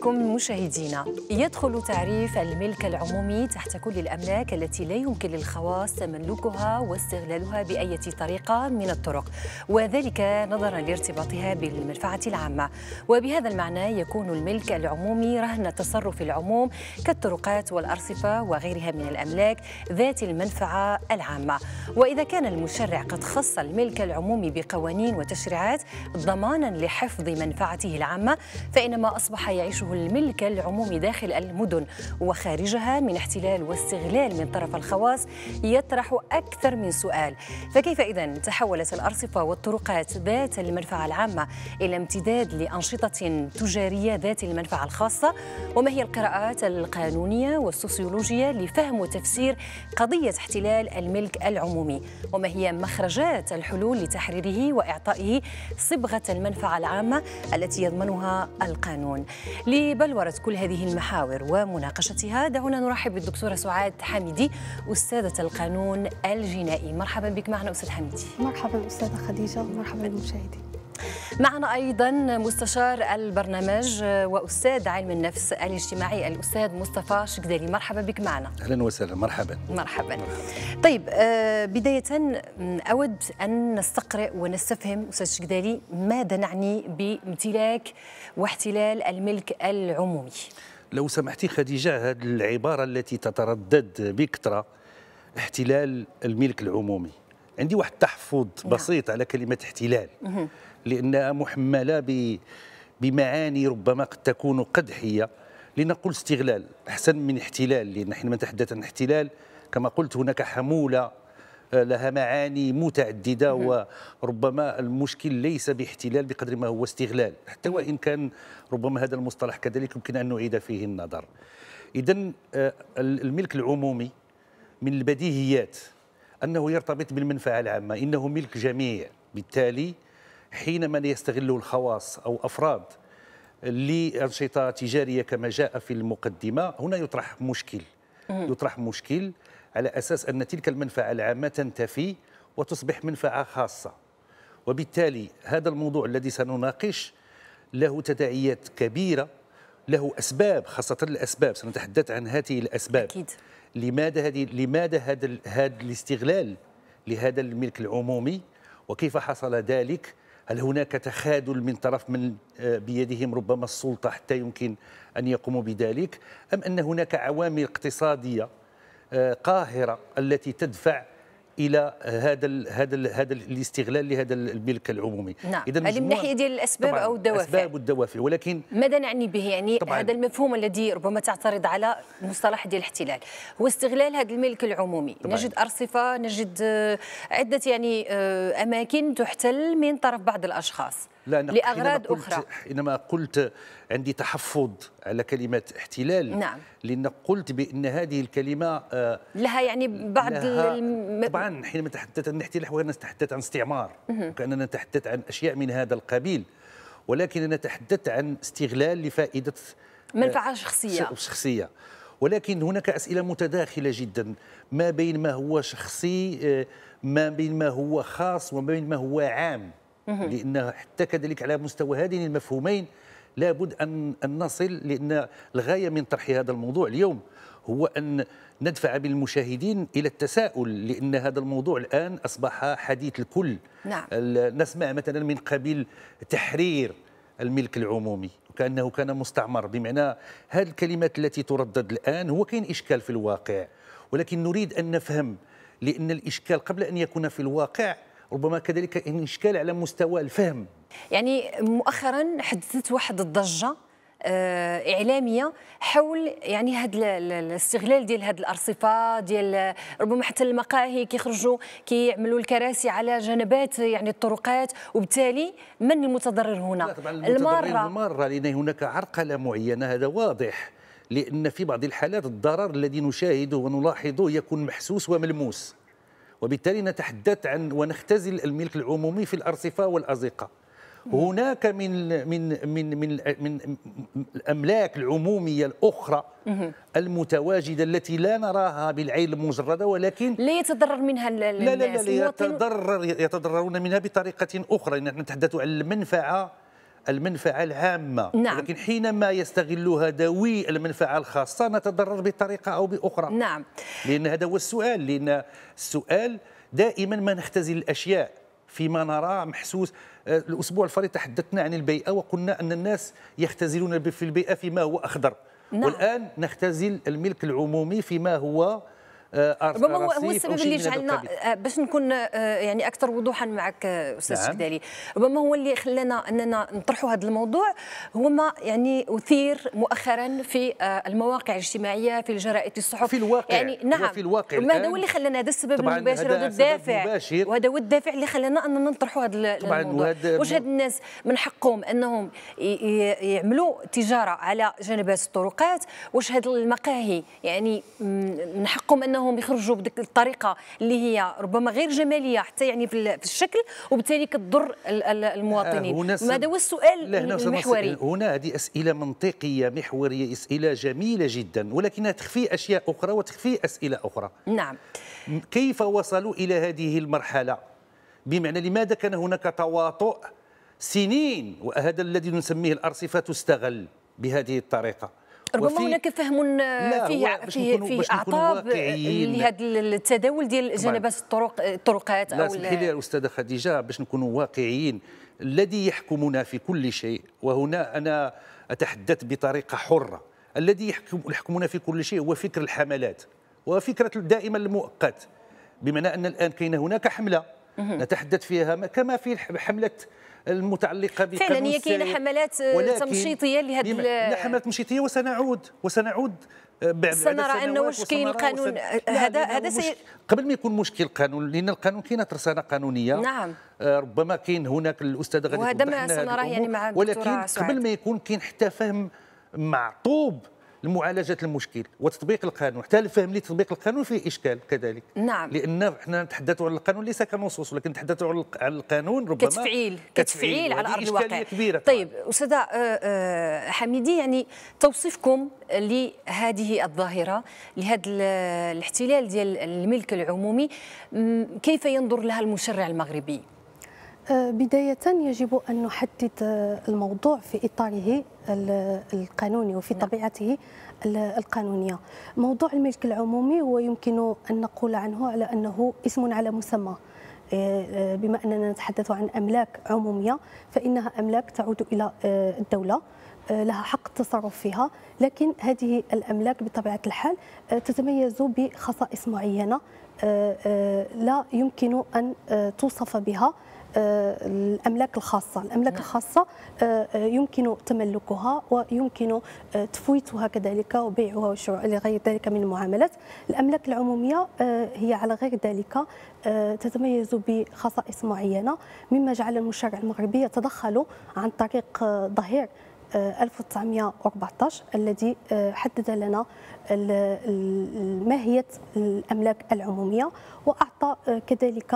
بكم مشاهدينا يدخل تعريف الملك العمومي تحت كل الأملاك التي لا يمكن للخواص تملكها واستغلالها بأي طريقة من الطرق وذلك نظرا لارتباطها بالمنفعة العامة وبهذا المعنى يكون الملك العمومي رهن تصرف العموم كالطرقات والأرصفة وغيرها من الأملاك ذات المنفعة العامة وإذا كان المشرع قد خص الملك العمومي بقوانين وتشريعات ضمانا لحفظ منفعته العامة فإنما أصبح يعيشه الملك العمومي داخل المدن وخارجها من احتلال واستغلال من طرف الخواص يطرح أكثر من سؤال فكيف إذا تحولت الأرصفة والطرقات ذات المنفعة العامة إلى امتداد لأنشطة تجارية ذات المنفعة الخاصة وما هي القراءات القانونية والسوسيولوجية لفهم وتفسير قضية احتلال الملك العمومي وما هي مخرجات الحلول لتحريره وإعطائه صبغة المنفعة العامة التي يضمنها القانون لبلورة طيب، كل هذه المحاور ومناقشتها دعونا نرحب بالدكتورة سعاد حميدي أستاذة القانون الجنائي مرحبا بك معنا أستاذ حميدي مرحبا أستاذة خديجة مرحبا بالمشاهدين معنا أيضا مستشار البرنامج وأستاذ علم النفس الاجتماعي الأستاذ مصطفى شكدالي مرحبا بك معنا أهلا وسهلا مرحبا مرحبا, طيب آه، بداية أود أن نستقرئ ونستفهم أستاذ شكدالي ماذا نعني بامتلاك واحتلال الملك العمومي لو سمحتي خديجة هذه العبارة التي تتردد بكثرة احتلال الملك العمومي عندي واحد تحفظ نعم. بسيط على كلمة احتلال لأنها محملة بمعاني ربما قد تكون قدحية لنقول استغلال أحسن من احتلال لأن حينما نتحدث عن احتلال كما قلت هناك حمولة آه، لها معاني متعددة وربما المشكل ليس باحتلال بقدر ما هو استغلال حتى وإن كان ربما هذا المصطلح كذلك يمكن أن نعيد فيه النظر إذا آه، الملك العمومي من البديهيات أنه يرتبط بالمنفعة العامة إنه ملك جميع بالتالي حينما يستغل الخواص أو أفراد لأنشطة تجارية كما جاء في المقدمة هنا يطرح مشكل يطرح مشكل على أساس أن تلك المنفعة العامة تنتفي وتصبح منفعة خاصة وبالتالي هذا الموضوع الذي سنناقش له تداعيات كبيرة له أسباب خاصة الأسباب سنتحدث عن هذه الأسباب أكيد. لماذا هذه لماذا هذا هذا الاستغلال لهذا الملك العمومي وكيف حصل ذلك هل هناك تخاذل من طرف من آه، بيدهم ربما السلطة حتى يمكن أن يقوموا بذلك أم أن هناك عوامل اقتصادية آه، قاهرة التي تدفع الى هذا الـ هذا الـ هذا الاستغلال لهذا الملك العمومي نعم اذا هذه من ناحيه ديال الاسباب او الدوافع الاسباب والدوافع ولكن ماذا نعني به يعني طبعاً هذا المفهوم الذي ربما تعترض على المصطلح ديال الاحتلال هو استغلال هذا الملك العمومي طبعاً. نجد ارصفه نجد آه، عده يعني آه، اماكن تحتل من طرف بعض الاشخاص لا أنا لأغراض إنما أخرى حينما قلت عندي تحفظ على كلمة احتلال نعم لأن قلت بأن هذه الكلمة آه، لها يعني بعض لها الم... طبعا حينما نتحدث عن احتلال وأنا نتحدث عن استعمار وكأننا نتحدث عن أشياء من هذا القبيل ولكن أنا تحدثت عن استغلال لفائدة آه، منفعة شخصية شخصية ولكن هناك أسئلة متداخلة جدا ما بين ما هو شخصي آه، ما بين ما هو خاص وما بين ما هو عام لأن حتى كذلك على مستوى هذين المفهومين لابد أن نصل لأن الغاية من طرح هذا الموضوع اليوم هو أن ندفع بالمشاهدين إلى التساؤل لأن هذا الموضوع الآن أصبح حديث الكل نعم. نسمع مثلا من قبيل تحرير الملك العمومي وكأنه كان مستعمر بمعنى هذه الكلمات التي تردد الآن هو كاين إشكال في الواقع ولكن نريد أن نفهم لأن الإشكال قبل أن يكون في الواقع ربما كذلك إشكال على مستوى الفهم يعني مؤخرا حدثت واحد الضجه آه، اعلاميه حول يعني هذا الاستغلال ديال هذه الارصفه ديال ربما حتى المقاهي كيخرجوا كيعملوا الكراسي على جنبات يعني الطرقات وبالتالي من المتضرر هنا المارة المارة لان هناك عرقله معينه هذا واضح لان في بعض الحالات الضرر الذي نشاهده ونلاحظه يكون محسوس وملموس وبالتالي نتحدث عن ونختزل الملك العمومي في الأرصفة والأزقة هناك من من من من من الاملاك العموميه الاخرى المتواجده التي لا نراها بالعين المجرده ولكن لا يتضرر منها الناس لا لا لا يتضرر يتضررون منها بطريقه اخرى نحن نتحدث عن المنفعه المنفعة العامة نعم. لكن حينما يستغلها ذوي المنفعة الخاصة نتضرر بطريقة أو بأخرى نعم لأن هذا هو السؤال لأن السؤال دائما ما نختزل الأشياء فيما نرى محسوس آه، الأسبوع الفريد تحدثنا عن البيئة وقلنا أن الناس يختزلون في البيئة فيما هو أخضر نعم. والآن نختزل الملك العمومي فيما هو ربما آه، آه، هو السبب اللي جعلنا آه، باش نكون يعني اكثر وضوحا معك استاذ شدالي نعم. ربما هو اللي خلانا اننا نطرحوا هذا الموضوع هو ما يعني اثير مؤخرا في المواقع الاجتماعيه في الجرائد الصحف في الواقع يعني نعم في الواقع هذا هو اللي خلانا هذا السبب المباشر وهذا الدافع وهذا هو الدافع اللي خلانا اننا نطرحوا هذا الموضوع واش هاد الناس من حقهم انهم يعملوا تجاره على جنبات الطرقات واش هاد المقاهي يعني من حقهم انهم انهم يخرجوا بديك الطريقه اللي هي ربما غير جماليه حتى يعني في الشكل وبالتالي كتضر المواطنين آه، هذا هو السؤال المحوري هنا هذه اسئله منطقيه محوريه اسئله جميله جدا ولكنها تخفي اشياء اخرى وتخفي اسئله اخرى نعم كيف وصلوا الى هذه المرحله بمعنى لماذا كان هناك تواطؤ سنين وهذا الذي نسميه الارصفه تستغل بهذه الطريقه ربما هناك فهم فيه فيه, فيه اعطاب آه، لهذا التداول ديال جنبات الطرق الطرقات او اسمحي لي الاستاذه خديجه باش نكونوا واقعيين الذي يحكمنا في كل شيء وهنا انا اتحدث بطريقه حره الذي يحكم يحكمنا في كل شيء هو فكر الحملات وفكره دائما المؤقت بمعنى ان الان كاين هناك حمله نتحدث فيها كما في حمله المتعلقه بقانون فعلا هي كاينه حملات تمشيطيه لهذه حملات تمشيطيه وسنعود وسنعود آه، بعد سنرى ان واش كاين القانون هذا هذا سي قبل ما يكون مشكل القانون لان القانون كاينه ترسانه قانونيه نعم آه، ربما كاين هناك الاستاذ غادي وهذا ما سنراه يعني مع ولكن قبل ما يكون كاين حتى فهم معطوب لمعالجه المشكل وتطبيق القانون حتى الفهم لتطبيق القانون فيه اشكال كذلك نعم لان احنا نتحدثوا عن القانون ليس كنصوص ولكن نتحدثوا على القانون ربما كتفعيل كتفعيل على ارض الواقع كبيرة طيب استاذه آه، آه، حميدي يعني توصيفكم لهذه الظاهره لهذا الاحتلال ديال الملك العمومي كيف ينظر لها المشرع المغربي آه، بداية يجب أن نحدد آه، الموضوع في إطاره القانوني وفي نعم. طبيعته القانونية موضوع الملك العمومي هو يمكن أن نقول عنه على أنه اسم على مسمى آه، بما أننا نتحدث عن أملاك عمومية فإنها أملاك تعود إلى الدولة لها حق التصرف فيها لكن هذه الأملاك بطبيعة الحال تتميز بخصائص معينة لا يمكن أن توصف بها الاملاك الخاصه الاملاك نعم. الخاصه آه، آه، يمكن تملكها ويمكن آه، تفويتها كذلك وبيعها وشراء لغير ذلك من المعاملات الاملاك العموميه هي على غير ذلك تتميز بخصائص معينه مما جعل المشرع المغربي يتدخل عن طريق ظهير 1914 الذي حدد لنا ماهيه الاملاك العموميه واعطى كذلك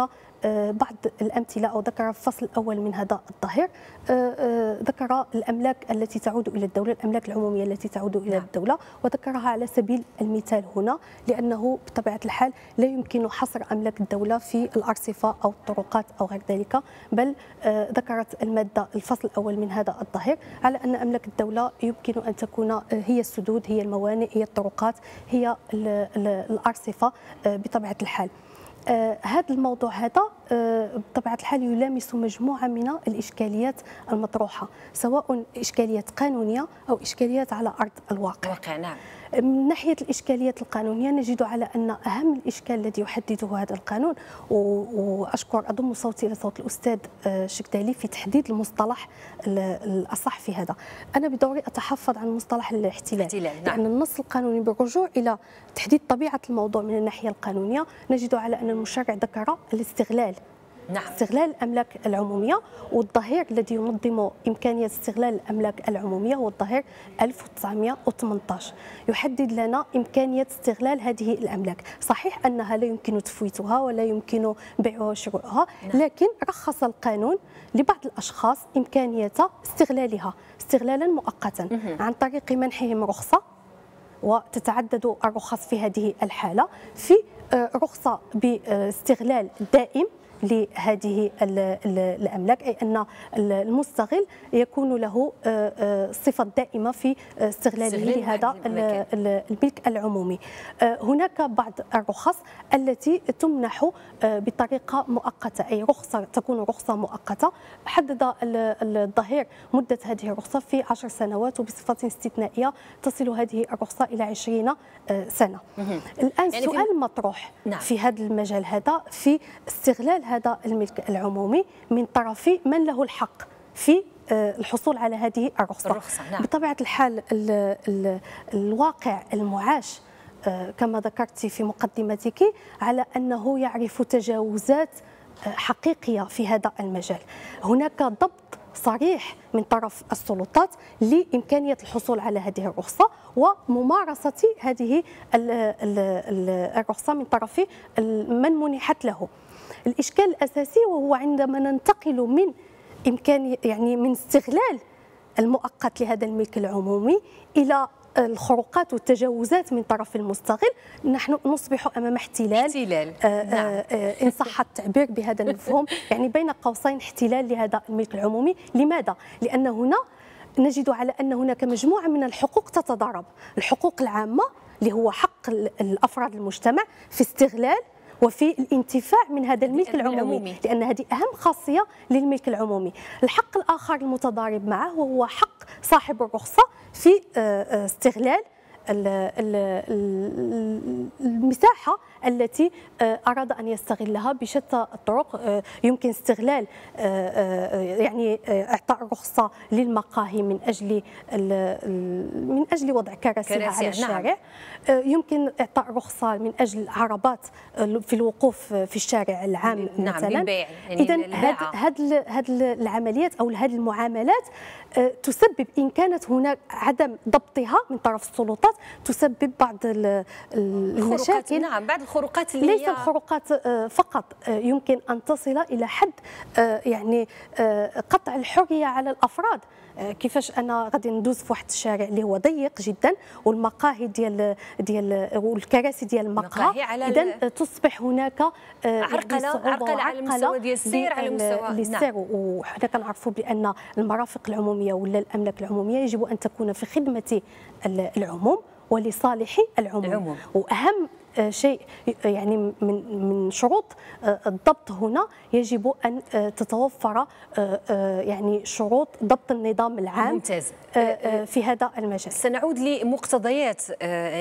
بعض الأمثلة أو ذكر الفصل الأول من هذا الظهير آه، آه، ذكر الأملاك التي تعود إلى الدولة الأملاك العمومية التي تعود إلى نعم. الدولة وذكرها على سبيل المثال هنا لأنه بطبيعة الحال لا يمكن حصر أملاك الدولة في الأرصفة أو الطرقات أو غير ذلك بل آه، ذكرت المادة الفصل الأول من هذا الظهير على أن أملاك الدولة يمكن أن تكون هي السدود هي الموانئ هي الطرقات هي الأرصفة بطبيعة الحال آه، هذا الموضوع هذا آه، بطبيعه الحال يلامس مجموعه من الاشكاليات المطروحه سواء اشكاليات قانونيه او اشكاليات على ارض الواقع. الواقع نعم. من ناحيه الاشكاليات القانونيه نجد على ان اهم الاشكال الذي يحدده هذا القانون واشكر اضم صوتي الى صوت الاستاذ آه، شكدالي في تحديد المصطلح الاصح في هذا انا بدوري اتحفظ عن مصطلح الاحتلال, الاحتلال. نعم. لان النص القانوني بالرجوع الى تحديد طبيعه الموضوع من الناحيه القانونيه نجد على ان المشرع ذكر الاستغلال نعم. استغلال الأملاك العمومية والظهير الذي ينظم إمكانية استغلال الأملاك العمومية هو الظهير 1918 يحدد لنا إمكانية استغلال هذه الأملاك صحيح أنها لا يمكن تفويتها ولا يمكن بيعها وشراؤها نعم. لكن رخص القانون لبعض الأشخاص إمكانية استغلالها استغلالا مؤقتا عن طريق منحهم رخصة وتتعدد الرخص في هذه الحالة في آه، رخصة باستغلال دائم لهذه الاملاك اي ان المستغل يكون له الصفه آه، آه، الدائمه في آه، استغلاله لهذا الملك العمومي هناك بعض الرخص التي تمنح بطريقه مؤقته اي رخصه تكون رخصه مؤقته حدد الظهير مده هذه الرخصه في 10 سنوات وبصفه استثنائيه تصل هذه الرخصه الى 20 سنه الان السؤال يعني المطروح نعم. في هذا المجال هذا في استغلال استغلال هذا الملك العمومي من طرف من له الحق في آه، الحصول على هذه الرخصة, الرخصة نعم. بطبيعة الحال الـ الـ الواقع المعاش آه، كما ذكرت في مقدمتك على أنه يعرف تجاوزات آه، حقيقية في هذا المجال هناك ضبط صريح من طرف السلطات لإمكانية الحصول على هذه الرخصة وممارسة هذه الرخصة من طرف من منحت له الإشكال الأساسي وهو عندما ننتقل من إمكان يعني من استغلال المؤقت لهذا الملك العمومي إلى الخروقات والتجاوزات من طرف المستغل نحن نصبح امام احتلال احتلال آآ آه، نعم. آآ آه، آه، ان صح التعبير بهذا المفهوم يعني بين قوسين احتلال لهذا الملك العمومي لماذا لان هنا نجد على ان هناك مجموعه من الحقوق تتضارب الحقوق العامه اللي هو حق الافراد المجتمع في استغلال وفي الانتفاع من هذا الملك العمومي, العمومي لان هذه اهم خاصيه للملك العمومي الحق الاخر المتضارب معه وهو حق صاحب الرخصه في آه، آه، استغلال المساحه التي آه، أراد أن يستغلها بشتى الطرق آه، يمكن استغلال آه، يعني إعطاء رخصة للمقاهي من أجل من أجل وضع كراسي على نعم. الشارع نعم. يمكن إعطاء رخصة من أجل عربات في الوقوف في الشارع العام نعم مثلا يعني إذا هذه العمليات أو هذه المعاملات تسبب إن كانت هناك عدم ضبطها من طرف السلطات تسبب بعض المشاكل نعم بعض الخروقات اللي ليس الخروقات آه، فقط آه، يمكن أن تصل إلى حد آه، يعني قطع الحرية على الأفراد آه، كيفاش انا غادي ندوز في واحد الشارع اللي هو ضيق جدا والمقاهي ديال ديال والكراسي ديال المقهى اذا آه، تصبح هناك آه، عرقله عرقله على المستوى ديال السير على المستوى نعم. للسير نعم. وحنا كنعرفوا بان المرافق العموميه ولا الاملاك العموميه يجب ان تكون في خدمه العموم ولصالح العموم, العموم. واهم آه، شيء يعني من من شروط آه، الضبط هنا يجب ان آه، تتوفر يعني شروط ضبط النظام العام ممتاز. في هذا المجال سنعود لمقتضيات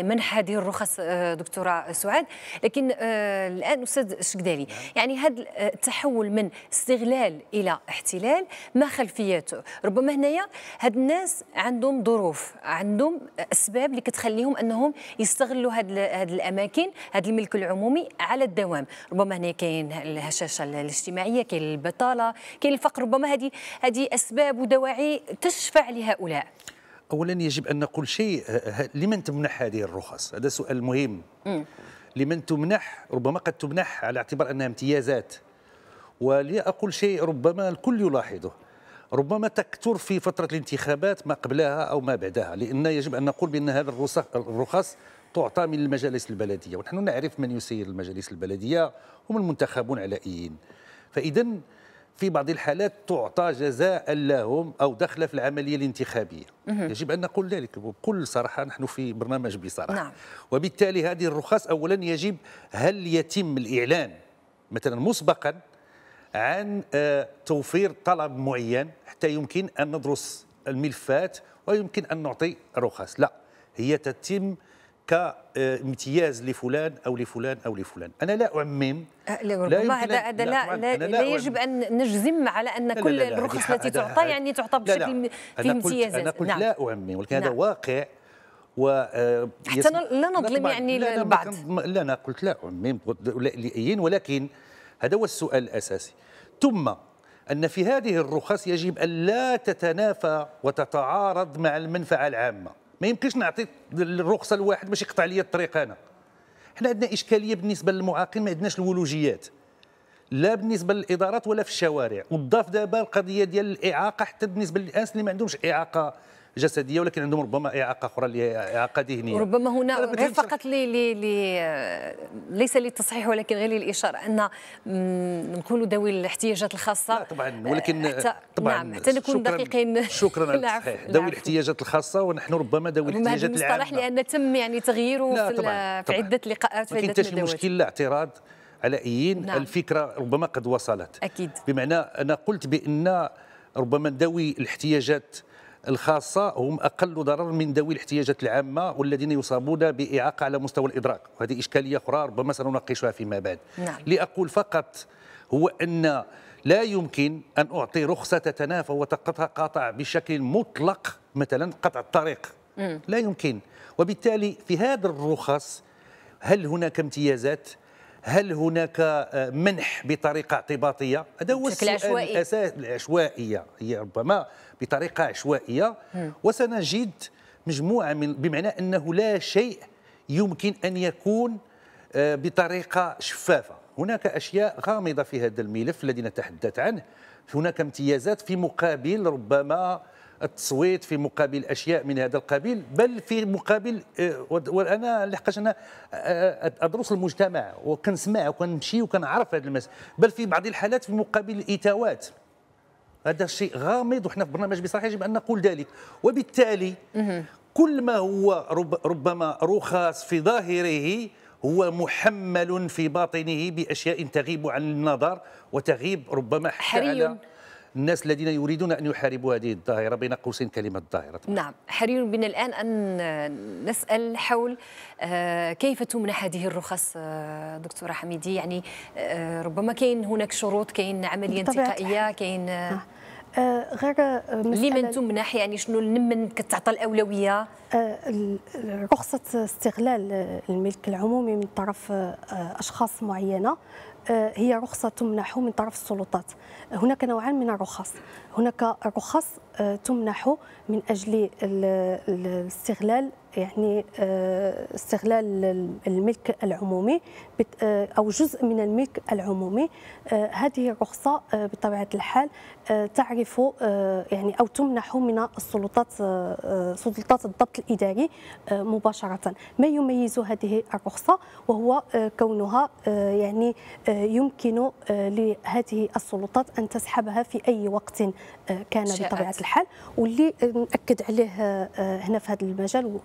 منح هذه الرخص دكتوره سعاد لكن الان استاذ الشقدالي نعم. يعني هذا التحول من استغلال الى احتلال ما خلفياته ربما هنايا هاد الناس عندهم ظروف عندهم اسباب اللي كتخليهم انهم يستغلوا هاد الاماكن ولكن هذا الملك العمومي على الدوام ربما هنا كاين الهشاشه الاجتماعيه كاين البطاله كاين الفقر ربما هذه هذه اسباب ودواعي تشفع لهؤلاء اولا يجب ان نقول شيء آه، آه، لمن تمنح هذه الرخص هذا سؤال مهم م. لمن تمنح ربما قد تمنح على اعتبار انها امتيازات ولي اقول شيء ربما الكل يلاحظه ربما تكثر في فتره الانتخابات ما قبلها او ما بعدها لان يجب ان نقول بان هذه الرخص تعطى من المجالس البلديه ونحن نعرف من يسير المجالس البلديه هم المنتخبون علائيين فاذا في بعض الحالات تعطى جزاء لهم او دخل في العمليه الانتخابيه يجب ان نقول ذلك بكل صراحه نحن في برنامج بصراحه نعم. وبالتالي هذه الرخص اولا يجب هل يتم الاعلان مثلا مسبقا عن آه، توفير طلب معين حتى يمكن ان ندرس الملفات ويمكن ان نعطي رخص لا هي تتم كامتياز لفلان او لفلان او لفلان انا لا اعمم أه، لا هذا هذا لا, لا, لا, لا يجب ان نجزم على ان كل الرخص التي تعطى يعني تعطى بشكل في امتيازات انا قلت نعم. لا اعمم ولكن نعم. هذا واقع و آه، حتى لا نظلم يعني البعض لا انا قلت لا اعمم لايين ولكن هذا هو السؤال الاساسي ثم أن في هذه الرخص يجب أن لا تتنافى وتتعارض مع المنفعة العامة ما يمكنش نعطي الرخصه لواحد باش يقطع لي الطريق انا حنا عندنا اشكاليه بالنسبه للمعاقين ما عندناش الولوجيات لا بالنسبه للادارات ولا في الشوارع والضاف دابا القضيه ديال الاعاقه حتى بالنسبه للناس اللي ما عندهمش اعاقه جسديه ولكن عندهم ربما اعاقه اخرى اعاقه ذهنيه ربما هنا غير فقط لي لي لي ليس للتصحيح ولكن غير للاشاره ان نقولوا ذوي الاحتياجات الخاصه لا طبعا ولكن حتى طبعا نعم حتى نكون دقيقين شكرا على التصحيح ذوي الاحتياجات الخاصه ونحن ربما ذوي الاحتياجات العامه المصطلح لان تم يعني تغييره في, طبعاً في عده لقاءات في عده ندوات المشكل لا اعتراض ايين نعم. الفكره ربما قد وصلت اكيد بمعنى انا قلت بان ربما ذوي الاحتياجات الخاصه هم اقل ضرر من ذوي الاحتياجات العامه والذين يصابون باعاقه على مستوى الادراك وهذه اشكاليه اخرى ربما سنناقشها فيما بعد نعم. لاقول فقط هو ان لا يمكن ان اعطي رخصه تتنافى وتتقاطع بشكل مطلق مثلا قطع الطريق مم. لا يمكن وبالتالي في هذا الرخص هل هناك امتيازات هل هناك آه، منح بطريقه اعتباطيه هذا هو السؤال الاساس العشوائيه هي ربما بطريقه عشوائيه وسنجد مجموعه من بمعنى انه لا شيء يمكن ان يكون آه، بطريقه شفافه هناك اشياء غامضه في هذا الملف الذي نتحدث عنه هناك امتيازات في مقابل ربما التصويت في مقابل اشياء من هذا القبيل بل في مقابل آه، وانا لحقاش انا آه، آه، ادرس المجتمع وكنسمع وكنمشي وكنعرف هذا المس بل في بعض الحالات في مقابل الاتاوات هذا شيء غامض وحنا في برنامج بصراحه يجب ان نقول ذلك وبالتالي كل ما هو ربما رخاص في ظاهره هو محمل في باطنه باشياء تغيب عن النظر وتغيب ربما حتى حري على الناس الذين يريدون أن يحاربوا هذه الظاهرة بين قوسين كلمة الظاهرة نعم حري بنا الآن أن نسأل حول آه، كيف تمنح هذه الرخص آه، دكتورة حميدي يعني آه، ربما كاين هناك شروط كاين عملية انتقائية كاين نعم. غير لمن تمنح يعني شنو لمن كتعطى الاولويه رخصه استغلال الملك العمومي من طرف اشخاص معينه آه، هي رخصة تمنح من طرف السلطات هناك نوعان من الرخص هناك رخص آه، تمنح من اجل الاستغلال يعني آه، استغلال الملك العمومي آه، او جزء من الملك العمومي هذه الرخصه بطبيعه الحال تعرف يعني او تمنح من السلطات سلطات الضبط الاداري مباشره ما يميز هذه الرخصه وهو كونها يعني يمكن لهذه السلطات ان تسحبها في اي وقت آه، كان بطبيعه الحال واللي ناكد عليه آه، هنا في هذا المجال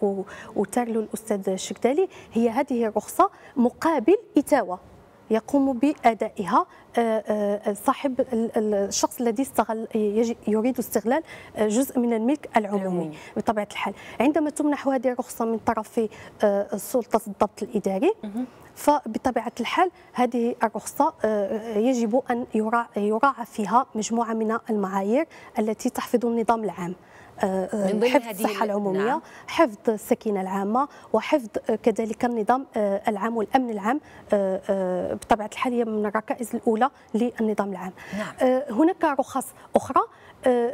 وتار الاستاذ الشكدالي هي هذه الرخصه مقابل اتاوه يقوم بادائها آه، صاحب الشخص الذي استغل يريد استغلال جزء من الملك العمومي بطبيعه الحال عندما تمنح هذه الرخصه من طرف سلطه الضبط الاداري فبطبيعه الحال هذه الرخصه آه، آه، يجب ان يراعى فيها مجموعه من المعايير التي تحفظ النظام العام آه، من ضمن حفظ الصحة العمومية نعم. حفظ السكينة العامة وحفظ كذلك النظام العام والأمن العام بطبيعة الحال هي من الركائز الأولى للنظام العام نعم. هناك رخص أخرى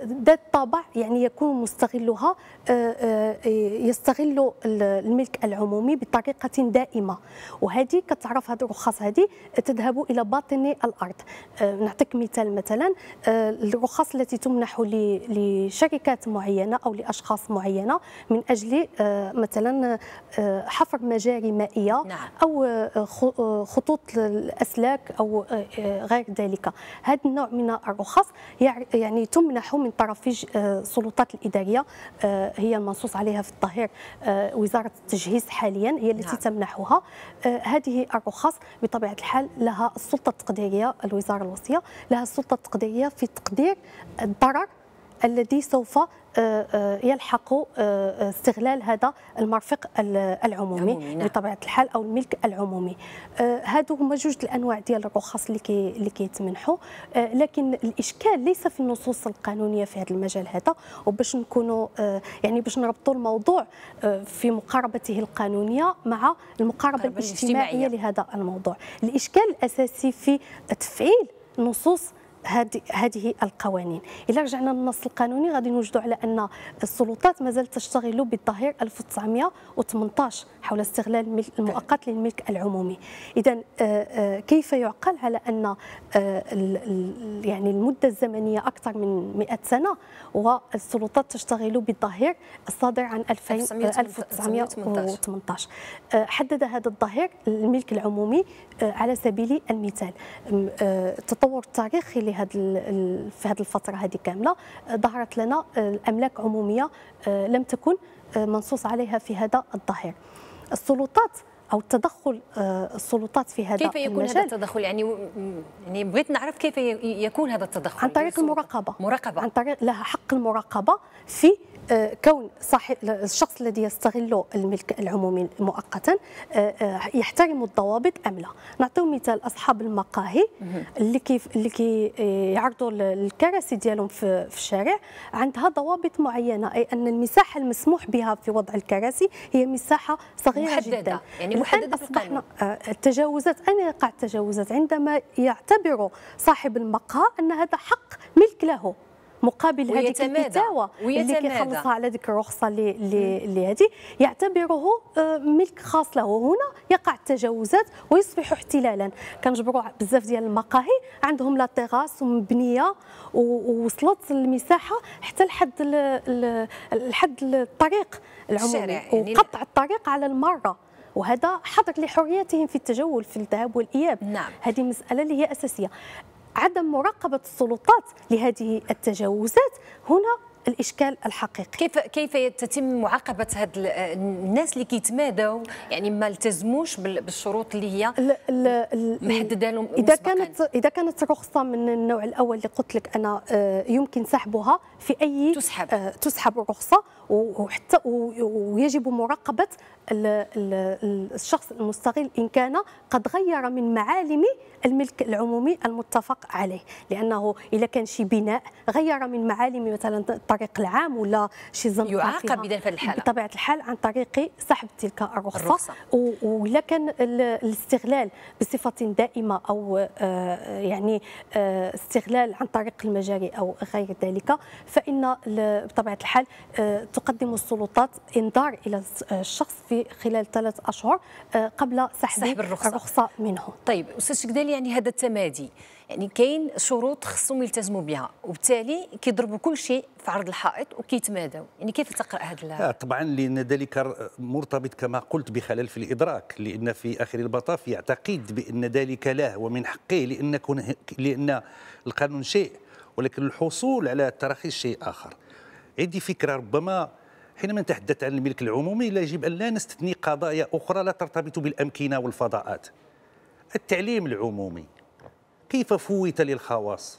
ذات طابع يعني يكون مستغلها آه، آه، يستغل الملك العمومي بطريقه دائمه وهذه كتعرف هذه الرخص هذه تذهب الى باطن الارض آه، نعطيك مثال مثلا الرخص التي تمنح لشركات معينه او لاشخاص معينه من اجل مثلا حفر مجاري مائيه نعم. او خطوط الاسلاك او غير ذلك هذا النوع من الرخص يعني تمنح يمنحوا من طرف السلطات آه، الاداريه آه، هي المنصوص عليها في الظهير آه، وزاره التجهيز حاليا هي التي نعم. تمنحها هذه الرخص بطبيعه الحال لها السلطه التقديريه الوزاره الوصيه لها السلطه التقديريه في تقدير الضرر الذي سوف آه، آه، يلحق آه، استغلال هذا المرفق العمومي نعم. بطبيعه الحال او الملك العمومي هادو هما جوج الانواع ديال الرخص اللي اللي كيتمنحوا لكن الاشكال ليس في النصوص القانونيه في هذا المجال هذا وباش نكونوا يعني باش نربطوا الموضوع في مقاربته القانونيه مع المقاربه الاجتماعيه لهذا الموضوع الاشكال الاساسي في تفعيل نصوص هذه القوانين الا رجعنا للنص القانوني غادي نوجدوا على ان السلطات زالت تشتغل بالظهير 1918 حول استغلال الملك المؤقت للملك العمومي اذا آه، آه، كيف يعقل على ان آه، يعني المده الزمنيه اكثر من 100 سنه والسلطات تشتغل بالظهير الصادر عن 1918 حدد هذا الظهير الملك العمومي على سبيل المثال التطور التاريخي اللي في هذه في هذه الفتره هذه كامله آه، ظهرت لنا الاملاك آه، عموميه آه، لم تكن منصوص عليها في هذا الظهير السلطات او التدخل السلطات في هذا كيف يكون المجال. هذا التدخل يعني يعني بغيت نعرف كيف يكون هذا التدخل عن طريق المراقبه مراقبه عن طريق لها حق المراقبه في آه، كون صاحب الشخص الذي يستغل الملك العمومي مؤقتا آه، آه، يحترم الضوابط ام لا نعطيو مثال اصحاب المقاهي اللي كيف اللي كيعرضوا الكراسي ديالهم في الشارع عندها ضوابط معينه اي ان المساحه المسموح بها في وضع الكراسي هي مساحه صغيره محددة. جدا يعني محدده اصبحنا التجاوزات اين يقع التجاوزات عندما يعتبر صاحب المقهى ان هذا حق ملك له مقابل هذه الفتاوى اللي كيخلصها على ديك الرخصه اللي هذه يعتبره آه، ملك خاص له وهنا يقع التجاوزات ويصبح احتلالا كنجبروا بزاف ديال المقاهي عندهم لا تيغاس ومبنيه ووصلت المساحه حتى لحد لحد الطريق العمومي يعني وقطع الطريق على المره وهذا حظر لحريتهم في التجول في الذهاب والاياب نعم. هذه مساله اللي هي اساسيه عدم مراقبه السلطات لهذه التجاوزات هنا الاشكال الحقيقي كيف كيف تتم معاقبه هاد الناس اللي كيتمادوا يعني ما التزموش بالشروط اللي هي محدده لهم اذا كانت اذا كانت الرخصه من النوع الاول اللي قلت لك انا آه، يمكن سحبها في اي تسحب آه، تسحب الرخصه وحتى ويجب مراقبه الشخص المستغل إن كان قد غير من معالم الملك العمومي المتفق عليه لأنه إذا كان شي بناء غير من معالم مثلا الطريق العام ولا شي زنقة يعاقب إذا الحالة بطبيعة الحال عن طريق سحب تلك الرخصة, الرخصة. وإذا كان الاستغلال بصفة دائمة أو آه، يعني آه، استغلال عن طريق المجاري أو غير ذلك فإن بطبيعة الحال آه، تقدم السلطات إنذار إلى الشخص في في خلال ثلاث أشهر آه، قبل سحب, سحب الرخصة. الرخصة منه طيب أستاذ شكدال يعني هذا التمادي يعني كاين شروط خصهم يلتزموا بها وبالتالي كيضربوا كل شيء في عرض الحائط وكيتمادوا يعني كيف تقرا هذا آه طبعا لان ذلك مرتبط كما قلت بخلل في الادراك لان في اخر المطاف يعتقد بان ذلك له ومن حقه لان لان القانون شيء ولكن الحصول على التراخيص شيء اخر عندي فكره ربما حينما نتحدث عن الملك العمومي لا يجب أن لا نستثني قضايا أخرى لا ترتبط بالأمكنة والفضاءات التعليم العمومي كيف فوت للخواص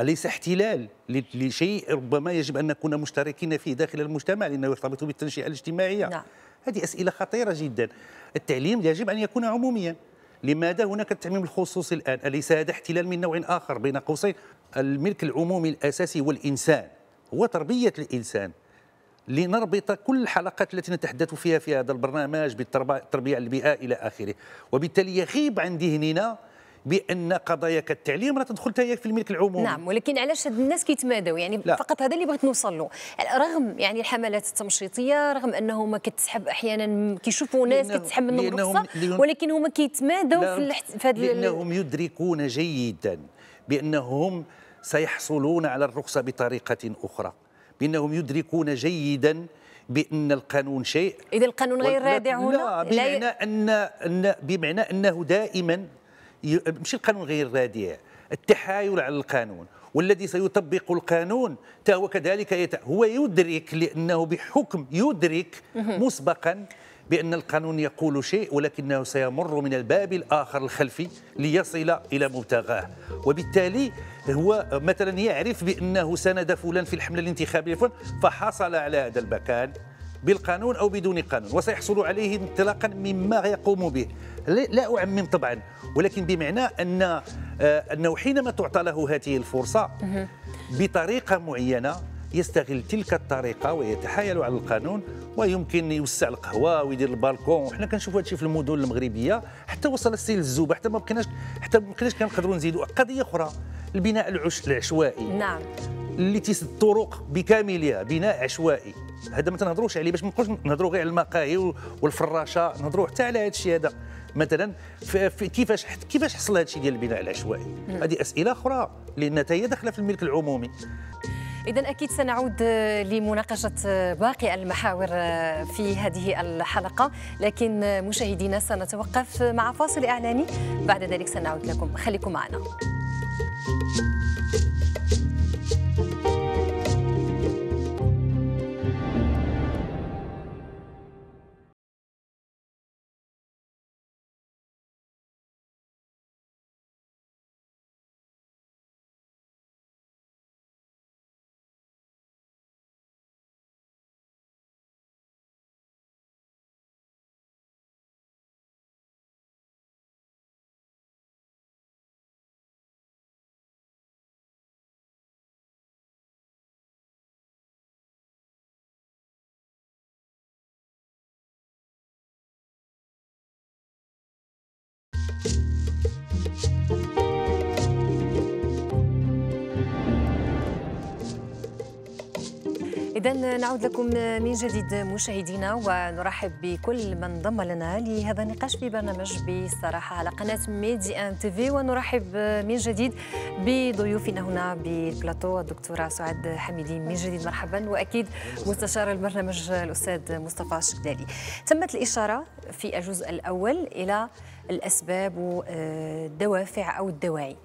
أليس احتلال لشيء ربما يجب أن نكون مشتركين فيه داخل المجتمع لأنه يرتبط بالتنشئة الاجتماعية نعم. هذه أسئلة خطيرة جدا التعليم يجب أن يكون عموميا لماذا هناك التعميم الخصوصي الآن أليس هذا احتلال من نوع آخر بين قوسين الملك العمومي الأساسي هو الإنسان هو تربية الإنسان لنربط كل الحلقات التي نتحدث فيها في هذا البرنامج بالتربية البيئة إلى آخره وبالتالي يغيب عن ذهننا بان قضايا كالتعليم راه تدخل هي في الملك العمومي نعم ولكن علاش هاد الناس كيتمادوا يعني لا. فقط هذا اللي بغيت نوصل له رغم يعني الحملات التمشيطيه رغم انهما كتسحب احيانا كيشوفوا ناس كتسحب منهم رخصه ولكن هما كيتمادوا في, الحت... في هذا لانهم يدركون جيدا بانهم سيحصلون على الرخصه بطريقه اخرى بأنهم يدركون جيدا بأن القانون شيء إذا القانون غير رادع هنا لا بمعنى أن, أن بمعنى أنه دائما مش القانون غير رادع التحايل على القانون والذي سيطبق القانون هو كذلك هو يدرك لأنه بحكم يدرك مسبقا بأن القانون يقول شيء ولكنه سيمر من الباب الآخر الخلفي ليصل إلى مبتغاه وبالتالي هو مثلا يعرف بأنه سند فلان في الحملة الانتخابية فحصل على هذا المكان بالقانون او بدون قانون وسيحصل عليه انطلاقا مما يقوم به لا اعمم طبعا ولكن بمعنى ان آه، انه حينما تعطى له هذه الفرصه بطريقه معينه يستغل تلك الطريقه ويتحايل على القانون ويمكن يوسع القهوه ويدير البالكون وحنا كنشوفوا هادشي في المدن المغربيه حتى وصل السيل الزوبه حتى ما بقيناش حتى ما بقيناش كنقدروا نزيدوا قضيه اخرى البناء العش... العشوائي نعم اللي تيسد الطرق بكاملها بناء عشوائي هذا ما تنهضروش عليه باش ما نبقوش نهضروا غير على المقاهي والفراشه نهضروا حتى على هذا الشيء هذا مثلا كيفاش كيفاش حصل هذا الشيء ديال البناء العشوائي نعم. هذه اسئله اخرى لان هي داخله في الملك العمومي إذا أكيد سنعود لمناقشة باقي المحاور في هذه الحلقة لكن مشاهدينا سنتوقف مع فاصل إعلاني بعد ذلك سنعود لكم خليكم معنا إذا نعود لكم من جديد مشاهدينا ونرحب بكل من ضم لنا لهذا النقاش في برنامج بصراحة على قناة ميدي أن تي في ونرحب من جديد بضيوفنا هنا بالبلاطو الدكتورة سعاد حميدي من جديد مرحبا وأكيد مستشار البرنامج الأستاذ مصطفى الشدالي تمت الإشارة في الجزء الأول إلى الأسباب والدوافع آه، أو الدواعي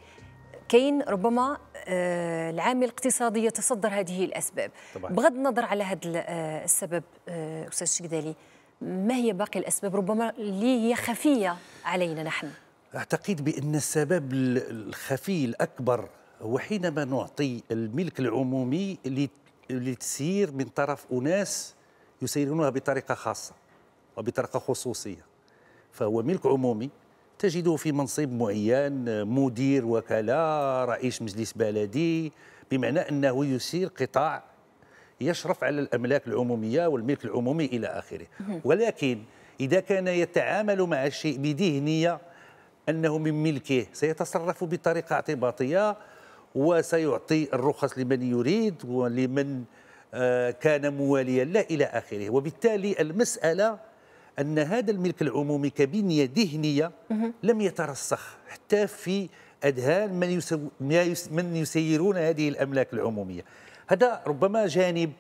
كاين ربما آه، العامل الاقتصادي يتصدر هذه الاسباب طبعا. بغض النظر على هذا آه، السبب آه، استاذ شكدالي ما هي باقي الاسباب ربما اللي هي خفيه علينا نحن اعتقد بان السبب الخفي الاكبر هو حينما نعطي الملك العمومي لتسير من طرف اناس يسيرونها بطريقه خاصه وبطريقه خصوصيه فهو ملك عمومي تجده في منصب معين مدير وكالة رئيس مجلس بلدي بمعنى أنه يسير قطاع يشرف على الأملاك العمومية والملك العمومي إلى آخره ولكن إذا كان يتعامل مع الشيء بدهنية أنه من ملكه سيتصرف بطريقة اعتباطية وسيعطي الرخص لمن يريد ولمن آه، كان مواليا لا إلى آخره وبالتالي المسألة أن هذا الملك العمومي كبنية ذهنية لم يترسخ حتى في أذهان من, من يسيرون هذه الأملاك العمومية هذا ربما جانب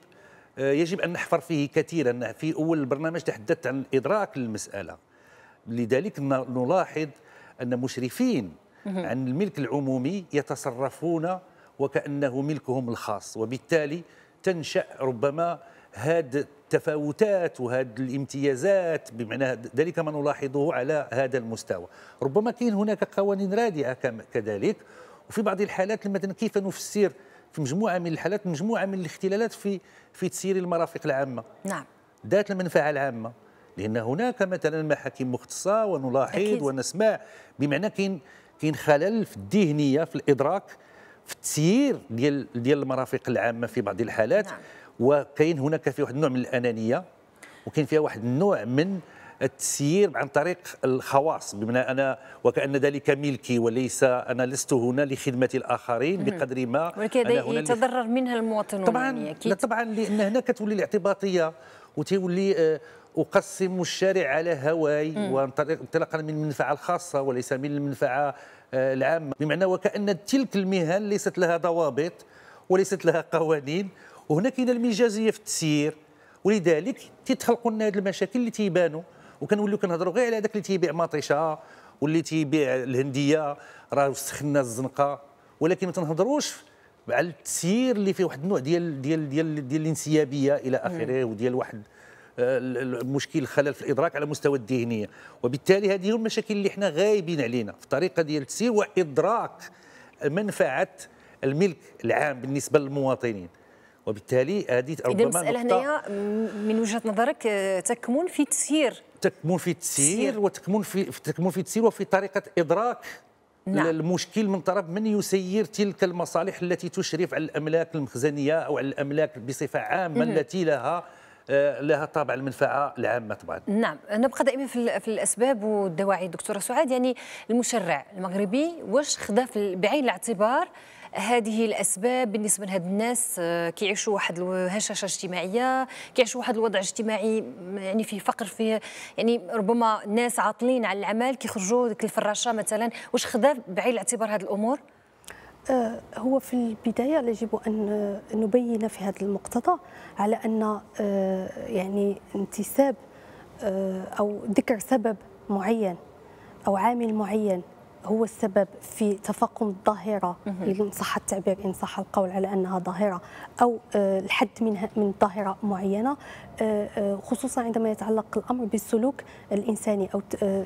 آه، يجب أن نحفر فيه كثيرا في أول البرنامج تحدثت عن إدراك المسألة لذلك نلاحظ أن مشرفين عن الملك العمومي يتصرفون وكأنه ملكهم الخاص وبالتالي تنشأ ربما هذا التفاوتات وهذه الامتيازات بمعنى ذلك ما نلاحظه على هذا المستوى ربما كاين هناك قوانين رادعه كذلك وفي بعض الحالات مثلا كيف نفسر في مجموعه من الحالات مجموعه من الاختلالات في في تسيير المرافق العامه نعم ذات المنفعه العامه لان هناك مثلا محاكم مختصه ونلاحظ أكيد. ونسمع بمعنى كاين كاين خلل في الذهنيه في الادراك في التسيير ديال ديال المرافق العامه في بعض الحالات نعم. وكاين هناك في واحد النوع من الانانيه وكاين فيها واحد النوع من التسيير عن طريق الخواص بمعنى انا وكان ذلك ملكي وليس انا لست هنا لخدمه الاخرين بقدر ما ولكن يتضرر منها المواطن طبعا يعني لا طبعا لان هنا كتولي الاعتباطيه وتولي آه، اقسم الشارع على هواي وانطلاقا من المنفعه الخاصه وليس من المنفعه آه، العامه بمعنى وكان تلك المهن ليست لها ضوابط وليست لها قوانين وهنا كاينه المجازيه في التسيير ولذلك تيتخلقوا لنا هذه المشاكل اللي تيبانوا وكنوليو كنهضروا غير على هذاك اللي تيبيع مطيشه واللي تيبيع الهنديه راه سخنا الزنقه ولكن ما تنهضروش على التسيير اللي فيه واحد النوع ديال ديال ديال ديال الانسيابيه الى اخره وديال واحد آه، المشكل الخلل في الادراك على مستوى الذهنيه وبالتالي هذه هي المشاكل اللي حنا غايبين علينا في الطريقه ديال التسيير وادراك منفعه الملك العام بالنسبه للمواطنين وبالتالي هذه ربما المسألة هنايا من وجهة نظرك آه، تكمن في تسيير تكمن في تسيير وتكمن في تكمن في تسيير وفي طريقة إدراك نعم. المشكل من طرف من يسير تلك المصالح التي تشرف على الأملاك المخزنية أو على الأملاك بصفة عامة التي لها آه، لها طابع المنفعه العامه طبعا. نعم، نبقى دائما في, في الاسباب والدواعي دكتوره سعاد يعني المشرع المغربي واش خدا بعين الاعتبار هذه الاسباب بالنسبه لهاد الناس آه، كيعيشوا واحد الهشاشه اجتماعيه كيعيشوا واحد الوضع اجتماعي يعني فيه فقر فيه يعني ربما ناس عاطلين على العمل كيخرجوا ديك الفراشه مثلا واش خدا بعين الاعتبار هذه الامور آه، هو في البداية يجب أن آه، نبين في هذا المقتضى على أن يعني انتساب أو ذكر سبب معين أو عامل معين هو السبب في تفاقم الظاهرة إن صح التعبير إن صح القول على أنها ظاهرة أو آه، الحد منها من ظاهرة معينة آه، آه، خصوصا عندما يتعلق الأمر بالسلوك الإنساني أو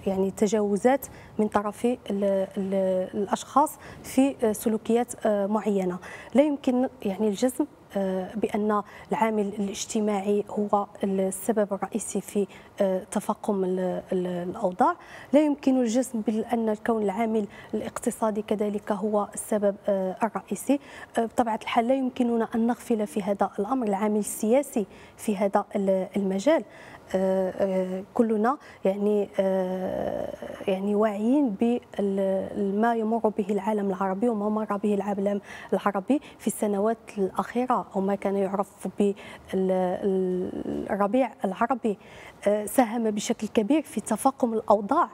يعني تجاوزات من طرف الأشخاص في سلوكيات معينة لا يمكن يعني الجزم آه، بان العامل الاجتماعي هو السبب الرئيسي في آه، تفاقم الاوضاع لا يمكن الجزم بان الكون العامل الاقتصادي كذلك هو السبب آه، الرئيسي بطبيعه الحال لا يمكننا ان نغفل في هذا الامر العامل السياسي في هذا المجال آه، آه، كلنا يعني آه، يعني واعيين بما يمر به العالم العربي وما مر به العالم العربي في السنوات الاخيره او ما كان يعرف بالربيع العربي ساهم بشكل كبير في تفاقم الاوضاع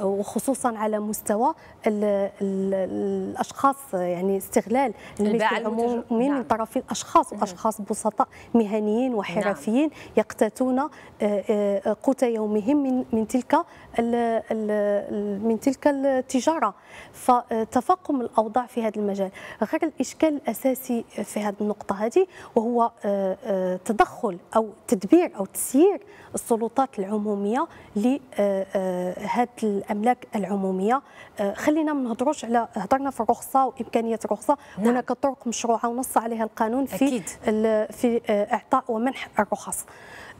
وخصوصا على مستوى الـ الـ الاشخاص يعني استغلال الملك العمومي نعم. من طرف الاشخاص واشخاص بسطاء مهنيين وحرفيين نعم. يقتاتون آه، آه، قوت يومهم من من تلك من تلك التجاره فتفاقم الاوضاع في هذا المجال غير الاشكال الاساسي في هذه النقطه هذه وهو آه، تدخل او تدبير او تسيير السلطات العموميه لهذا الاملاك العموميه آه، خلينا ما نهضروش على هضرنا في الرخصه وامكانيه الرخصه نعم. هناك طرق مشروعه ونص عليها القانون في أكيد. في آه، اعطاء ومنح الرخص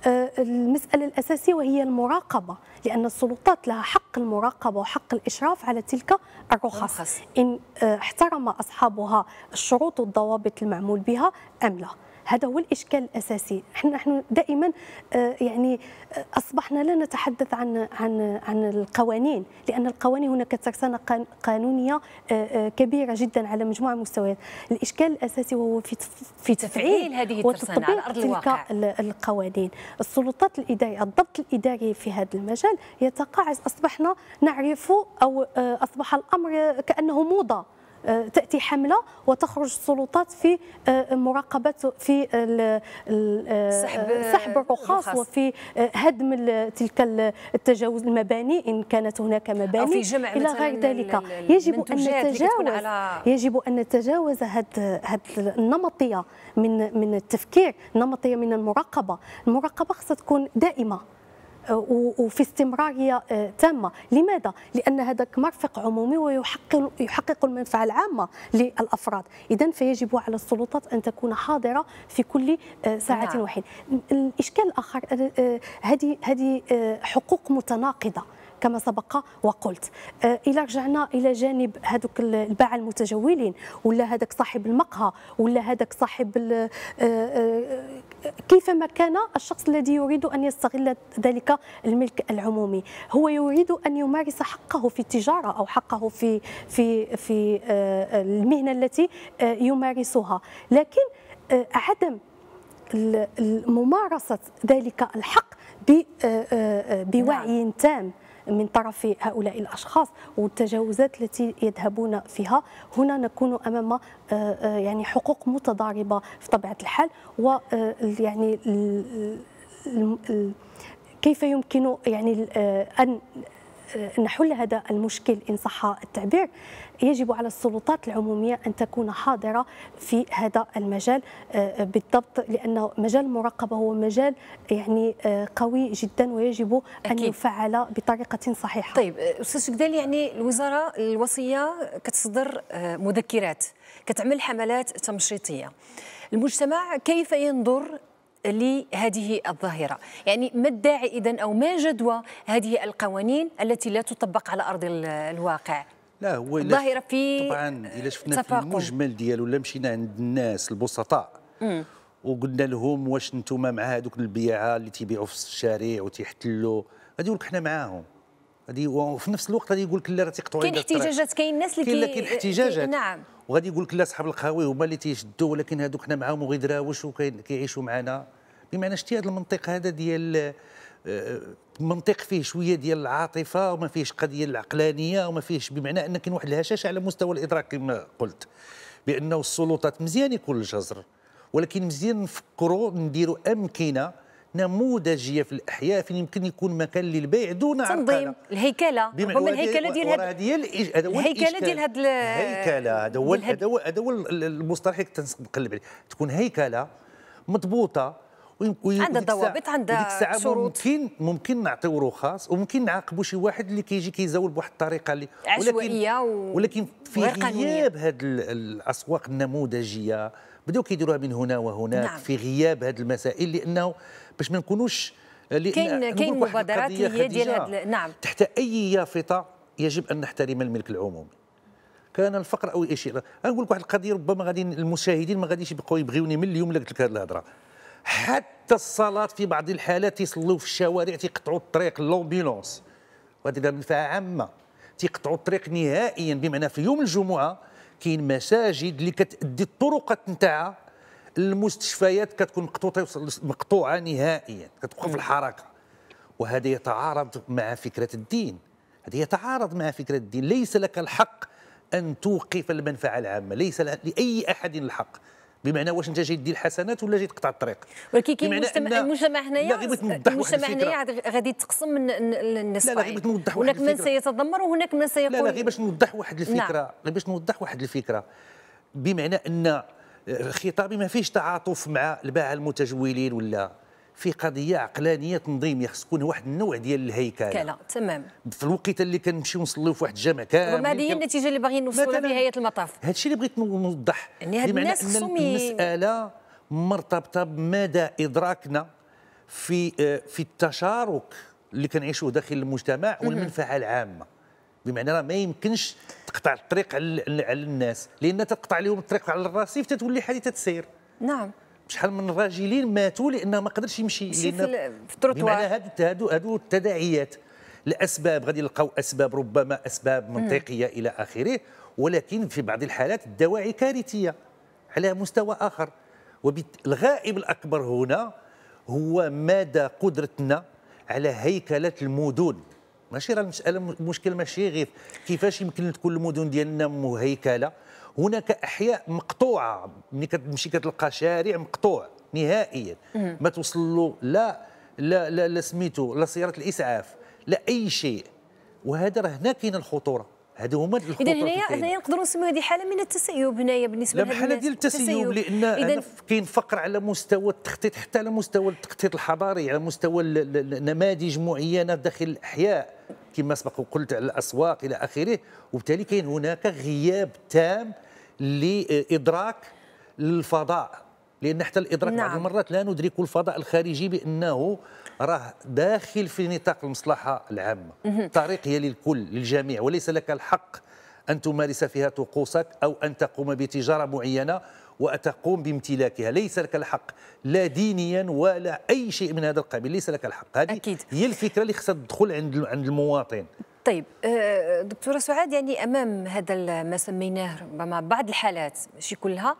آه، المسألة الأساسية وهي المراقبة لأن السلطات لها حق المراقبة وحق الإشراف على تلك الرخص إن احترم أصحابها الشروط والضوابط المعمول بها أم لا هذا هو الإشكال الأساسي احنا نحن دائما آه، يعني آه، أصبحنا لا نتحدث عن عن عن القوانين لأن القوانين هناك ترسانة قانونية آه، كبيرة جدا على مجموعة المستويات الإشكال الأساسي هو في في تفعيل هذه الترسانة على أرض الواقع القوانين السلطات الإدارية الضبط الإداري في هذا المجال يتقاعس أصبحنا نعرف أو أصبح الأمر كأنه موضة آه، تاتي حمله وتخرج السلطات في آه، مراقبه في آه، سحب, الرخاص وفي هدم تلك التجاوز المباني ان كانت هناك مباني أو في جمع الى غير ذلك يجب ان نتجاوز يجب ان نتجاوز هذه النمطيه من من التفكير نمطيه من المراقبه المراقبه خصها تكون دائمه وفي استمراريه آه، تامه، لماذا؟ لان هذاك مرفق عمومي ويحقق يحقق المنفعه العامه للافراد، اذا فيجب على السلطات ان تكون حاضره في كل آه، ساعه نعم. وحين. الاشكال الاخر آه، هذه هذه حقوق متناقضه. كما سبق وقلت الى رجعنا الى جانب هذوك الباعة المتجولين ولا هذاك صاحب المقهى ولا هذاك صاحب كيفما كان الشخص الذي يريد أن يستغل ذلك الملك العمومي هو يريد أن يمارس حقه في التجارة أو حقه في في في آه، المهنة التي آه، يمارسها لكن آه، عدم ممارسة ذلك الحق بوعي نعم. تام من طرف هؤلاء الأشخاص والتجاوزات التي يذهبون فيها هنا نكون أمام آه، آه، يعني حقوق متضاربة في طبيعة الحال آه، يعني كيف يمكن يعني ان أن حل هذا المشكل إن صح التعبير يجب على السلطات العمومية أن تكون حاضرة في هذا المجال آه، بالضبط لأن مجال المراقبة هو مجال يعني آه، قوي جدا ويجب أن يفعل بطريقة صحيحة طيب أستاذ شكدال يعني الوزارة الوصية كتصدر آه، مذكرات كتعمل حملات تمشيطية المجتمع كيف ينظر لهذه الظاهرة يعني ما الداعي اذا أو ما جدوى هذه القوانين التي لا تطبق على أرض الواقع لا هو الظاهرة في طبعا إلا شفنا في المجمل ديالو ولا مشينا عند الناس البسطاء وقلنا لهم واش انتم مع هذوك البيعه اللي تيبيعوا في الشارع وتيحتلوا غادي يقول لك حنا معاهم غادي وفي نفس الوقت غادي يقول لك لا تيقطعوا كاين احتجاجات كاين الناس اللي كاين كاين احتجاجات نعم وغادي يقول لك لا صحاب القهاوي هما اللي تيشدوا ولكن هذوك حنا معاهم وغيدراوش وكيعيشوا معنا بمعنى شتي هذا المنطق هذا ديال آه، آه، منطق فيه شويه ديال العاطفه وما فيهش قضيه العقلانيه وما فيهش بمعنى ان كاين واحد الهشاشه على مستوى الادراك كما قلت بانه السلطات مزيان يكون الجزر ولكن مزيان نفكروا نديروا امكنه نموذجيه في الاحياء فين يمكن يكون مكان للبيع دون عرقله تنظيم الهيكله ربما الهيكله ديال هذا الهيكله ديال هذا الهيكله هذا هو هذا هو المصطلح اللي كنت نقلب عليه تكون هيكله مضبوطه عند الضوابط عند شروط ممكن ممكن نعطيو خاص وممكن نعاقبوا شي واحد اللي كيجي كيزاول بواحد الطريقه اللي ولكن, و... ولكن في غياب هذه الاسواق النموذجيه بداو كيديروها من هنا وهناك نعم. في غياب هذه المسائل لانه باش ما نكونوش كاين كاين مبادرات هي ديال هذا نعم تحت اي يافطه يجب ان نحترم الملك العمومي كان الفقر او اي شيء انا نقول لك واحد القضيه ربما غادي المشاهدين ما غاديش يبقاو يبغيوني من اليوم اللي قلت لك هذه الهضره حتى الصلاة في بعض الحالات يصلوا في الشوارع تيقطعوا الطريق لومبيلونس وهذه منفعة عامة تيقطعوا الطريق نهائيا بمعنى في يوم الجمعة كاين مساجد اللي كتأدي الطرقات نتاعها المستشفيات كتكون مقطوعة مقطوعة نهائيا كتبقى في الحركة وهذا يتعارض مع فكرة الدين هذا يتعارض مع فكرة الدين ليس لك الحق أن توقف المنفعة العامة ليس لأي أحد الحق بمعنى واش انت جاي دير الحسنات ولا جاي تقطع الطريق ولكن كاين المجتمع المجتمع هنايا المجتمع هنايا غادي تقسم من النصفين لا لا غير باش نوضح واحد هناك من سيتضمر وهناك من سيقول لا لا غير باش نوضح واحد نعم. الفكره غير باش نوضح واحد الفكره بمعنى ان آه، خطابي ما فيش تعاطف مع الباعه المتجولين ولا في قضيه عقلانيه تنظيم خص يكون واحد النوع ديال الهيكله تمام في الوقيته اللي كنمشيو نصليو في واحد الجامع كامل طيب، وما هي النتيجه اللي باغيين نوصلو لها نهايه المطاف هذا الشيء اللي بغيت نوضح يعني هاد الناس خصومي... المساله مرتبطه بمدى ادراكنا في آه، في التشارك اللي كنعيشوه داخل المجتمع والمنفعه العامه بمعنى راه ما يمكنش تقطع الطريق على الناس لان تقطع لهم الطريق على الرصيف تتولي حادثه تسير نعم شحال من الراجلين ماتوا لانه ما قدرش يمشي لان في التروتوار هادو هادو التداعيات الاسباب غادي نلقاو اسباب ربما اسباب منطقيه مم. الى اخره ولكن في بعض الحالات الدواعي كارثيه على مستوى اخر والغائب الاكبر هنا هو مدى قدرتنا على هيكله المدن ماشي راه المساله المشكل ماشي غير كيفاش يمكن تكون المدن ديالنا مهيكله هناك احياء مقطوعه ملي كتمشي كتلقى شارع مقطوع نهائيا ما توصل له لا لا لا, لا سميتو لا سياره الاسعاف لا اي شيء وهذا راه هنا كاين الخطوره هادو هما الخطوره اذا هنايا هنايا نقدروا نسميو هذه حاله من التسيب هنايا بالنسبه لهذا حاله ديال التسيب لان كاين فقر على مستوى التخطيط حتى على مستوى التخطيط الحضاري على مستوى نماذج معينه داخل الاحياء كما سبق وقلت على الاسواق الى اخره وبالتالي كاين هناك غياب تام لادراك الفضاء لان حتى الادراك نعم. بعض المرات لا ندرك الفضاء الخارجي بانه راه داخل في نطاق المصلحه العامه الطريق هي للكل للجميع وليس لك الحق ان تمارس فيها طقوسك او ان تقوم بتجاره معينه وتقوم بامتلاكها ليس لك الحق لا دينيا ولا اي شيء من هذا القبيل ليس لك الحق هذه أكيد. هي الفكره اللي خصها تدخل عند عند المواطن طيب آه، دكتوره سعاد يعني امام هذا ما سميناه ربما بعض الحالات ماشي كلها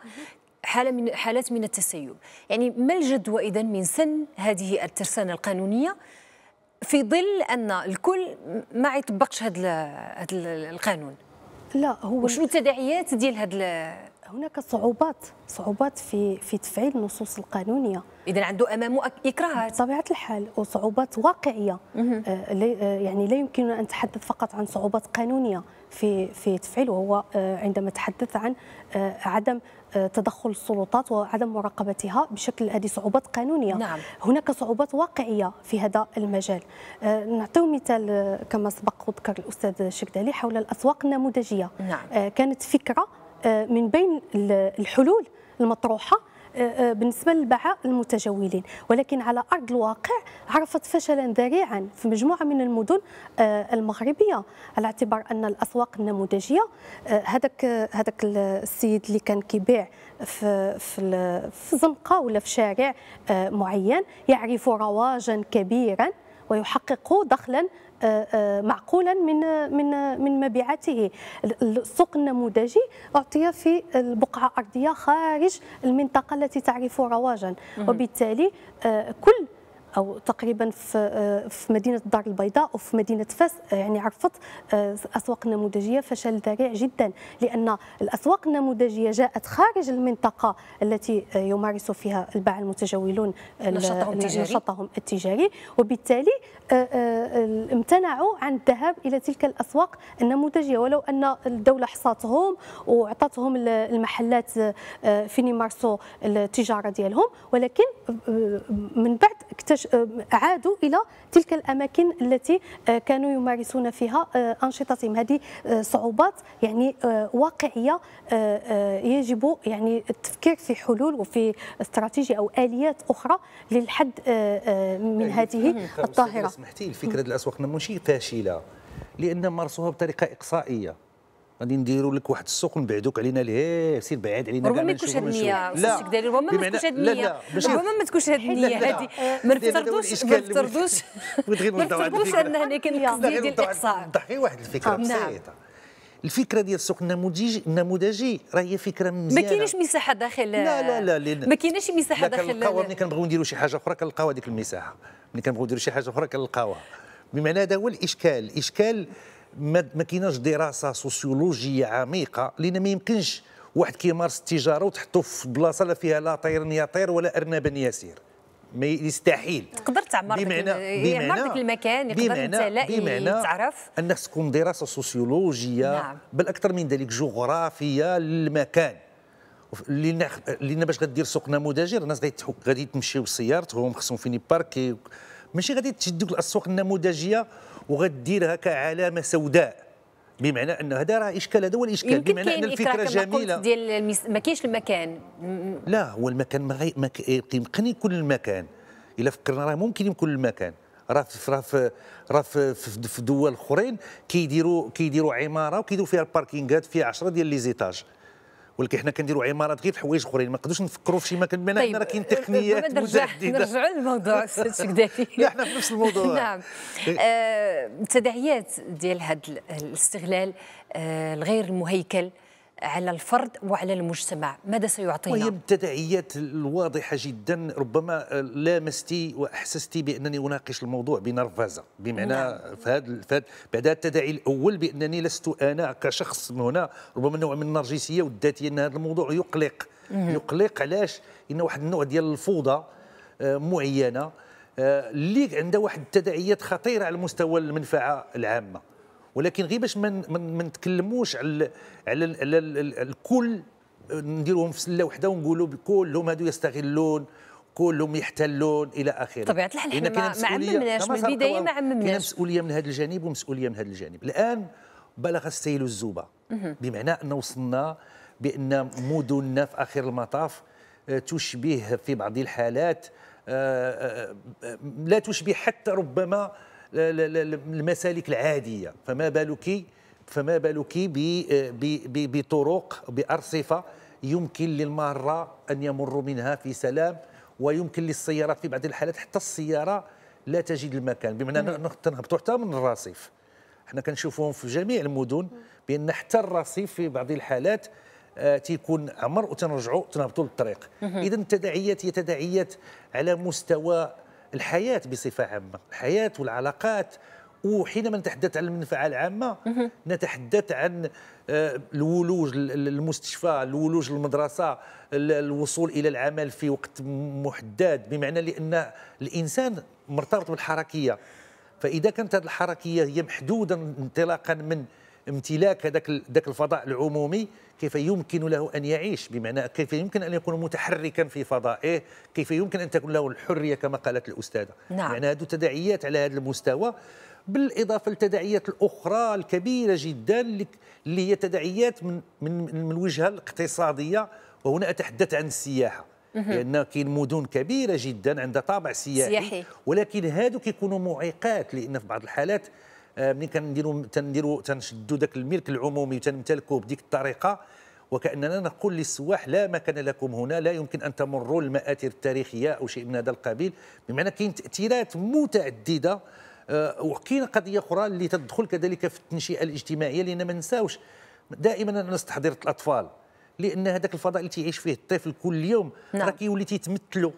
حاله من حالات من التسيب يعني ما الجدوى اذا من سن هذه الترسانه القانونيه في ظل ان الكل ما يطبقش هذا القانون لا هو وشنو التداعيات ديال هذا هناك صعوبات صعوبات في في تفعيل النصوص القانونيه اذا عنده امامه اكراهات بطبيعه الحال وصعوبات واقعيه آه، آه، يعني لا يمكننا ان نتحدث فقط عن صعوبات قانونيه في في تفعيل وهو آه، عندما تحدث عن عدم تدخل السلطات وعدم مراقبتها بشكل هذه صعوبات قانونيه نعم. هناك صعوبات واقعيه في هذا المجال نعطيو مثال كما سبق وذكر الاستاذ شكدالي حول الاسواق النموذجيه نعم. كانت فكره آه، من بين الحلول المطروحه آه، آه، بالنسبه للبعاء المتجولين ولكن على ارض الواقع عرفت فشلا ذريعا في مجموعه من المدن المغربيه على اعتبار ان الاسواق النموذجيه هذاك هذاك السيد اللي كان كيبيع في في في زنقه ولا في شارع معين يعرف رواجا كبيرا ويحقق دخلا آه، آه، معقولا من من من مبيعاته السوق النموذجي اعطي في البقعه الارضيه خارج المنطقه التي تعرف رواجا وبالتالي آه، كل او تقريبا في آه، في مدينه الدار البيضاء وفي مدينه فاس يعني عرفت آه، اسواق نموذجيه فشل ذريع جدا لان الاسواق النموذجيه جاءت خارج المنطقه التي آه، يمارس فيها الباع المتجولون نشاطهم التجاري نشاطهم التجاري وبالتالي امتنعوا عن الذهاب الى تلك الاسواق النموذجيه ولو ان الدوله حصاتهم وعطاتهم المحلات فين يمارسوا التجاره ديالهم ولكن من بعد عادوا الى تلك الاماكن التي آه، كانوا يمارسون فيها آه، انشطتهم هذه آه، صعوبات يعني واقعيه يجب يعني التفكير في حلول وفي استراتيجية او اليات اخرى للحد من يعني هذه الظاهره سمحتي الفكره الاسواق النموذجيه فاشله لان مارسوها بطريقه اقصائيه غادي نديروا لك واحد السوق نبعدوك علينا ليه سير بعاد علينا ربما ما تكونش هاد النيه ربما ما تكونش هاد النيه ربما ما تكونش هاد النيه هادي ما نفترضوش ما نفترضوش ما نفترضوش ان هنا كان قصدي ديال الاقصاء ضحي واحد الفكره نعم. بسيطه الفكره ديال السوق النموذجي النموذجي راه هي فكره مزيانه ما كاينش مساحه داخل لا لا لا ما كاينش مساحه داخل كنلقاوها ملي كنبغيو نديروا شي حاجه اخرى كنلقاو هذيك المساحه ملي كنبغيو نديروا شي حاجه اخرى كنلقاوها بمعنى هذا هو الاشكال الاشكال ما كايناش دراسه سوسيولوجيه عميقه لان ما يمكنش واحد كيمارس التجاره وتحطه في بلاصه لا فيها لا طير يطير ولا ارنبا يسير ما يستحيل تقدر تعمر بمعنى بمعنى المكان يقدر بمعنى بمعنى تعرف ان تكون دراسه سوسيولوجيه نعم. بل اكثر من ذلك جغرافيه للمكان لان باش غدير سوق نموذجي الناس غادي تمشيو بسيارتهم خصهم فين يباركي ماشي غادي تشد دوك الاسواق النموذجيه وغديرها كعلامه سوداء بمعنى ان هذا راه اشكال هذا هو الاشكال بمعنى ان الفكره جميله ديال المس... ما كاينش المكان لا هو المكان ما غي... ما يمكن يكون المكان الا فكرنا راه ممكن يكون المكان راه في راه في راه في دول اخرين كيديروا كيديروا عماره وكيديروا فيها الباركينغات فيها 10 ديال لي زيتاج ولكن حنا كنديروا عمارات غير حوايج اخرين ما نقدروش نفكروا في شي مكان بما طيب. راه كاين تقنيات متعدده نرجعوا للموضوع استاذ شكداتي لا حنا في نفس الموضوع نعم إيه. آه، التداعيات ديال هذا الاستغلال آه، الغير المهيكل على الفرد وعلى المجتمع ماذا سيعطينا؟ وهي التداعيات الواضحة جدا ربما لامستي وأحسستي بأنني أناقش الموضوع بنرفزة بمعنى نعم. فهاد بعد التداعي الأول بأنني لست أنا كشخص من هنا ربما نوع من النرجسية والذاتية أن هذا الموضوع يقلق مم. يقلق علاش؟ إن واحد النوع ديال الفوضى آه، معينة آه، اللي عندها واحد التداعيات خطيرة على مستوى المنفعة العامة ولكن غير باش ما نتكلموش على على الكل نديروهم في سله وحده ونقولوا كلهم هادو يستغلون كلهم يحتلون الى اخره طبيعه الحال حنا ما عممناش من البدايه ما عممناش كاين مسؤوليه من هذا الجانب ومسؤوليه من هذا الجانب الان بلغ السيل الزوبه بمعنى ان وصلنا بان مدننا في اخر المطاف آه، تشبه في بعض الحالات آه، آه، لا تشبه حتى ربما المسالك العاديه فما بالك فما بالك بطرق بارصفه يمكن للماره ان يمر منها في سلام ويمكن للسيارات في بعض الحالات حتى السياره لا تجد المكان بمعنى تنهبطوا حتى من الرصيف حنا كنشوفوهم في جميع المدن بان حتى الرصيف في بعض الحالات آه، تيكون عمر وتنرجعوا تنهبطوا للطريق اذا التداعيات هي تداعيات على مستوى الحياه بصفه عامه الحياه والعلاقات وحينما نتحدث عن المنفعه العامه نتحدث عن آه، الولوج المستشفى الولوج المدرسه الوصول الى العمل في وقت محدد بمعنى لان الانسان مرتبط بالحركيه فاذا كانت هذه الحركيه هي محدوده انطلاقا من امتلاك هذاك ذاك الفضاء العمومي كيف يمكن له ان يعيش بمعنى كيف يمكن ان يكون متحركا في فضائه كيف يمكن ان تكون له الحريه كما قالت الاستاذه نعم. يعني هذه تداعيات على هذا المستوى بالاضافه للتداعيات الاخرى الكبيره جدا اللي هي تداعيات من من من الوجهه الاقتصاديه وهنا اتحدث عن السياحه لان كاين مدن كبيره جدا عندها طابع سياحي, سياحي. ولكن هادو كيكونوا معيقات لان في بعض الحالات آه، ملي كنديروا تنديروا تنشدوا ذاك الملك العمومي وتنمتلكوه بديك الطريقه وكاننا نقول للسواح لا مكان لكم هنا لا يمكن ان تمروا المآثر التاريخيه او شيء من هذا القبيل بمعنى كاين تاثيرات متعدده آه، وكاين قضيه اخرى اللي تدخل كذلك في التنشئه الاجتماعيه لان ما نساوش دائما انا نستحضر الاطفال لان هذاك الفضاء اللي تيعيش فيه الطفل كل يوم نعم. راه كيولي تيتمثلوا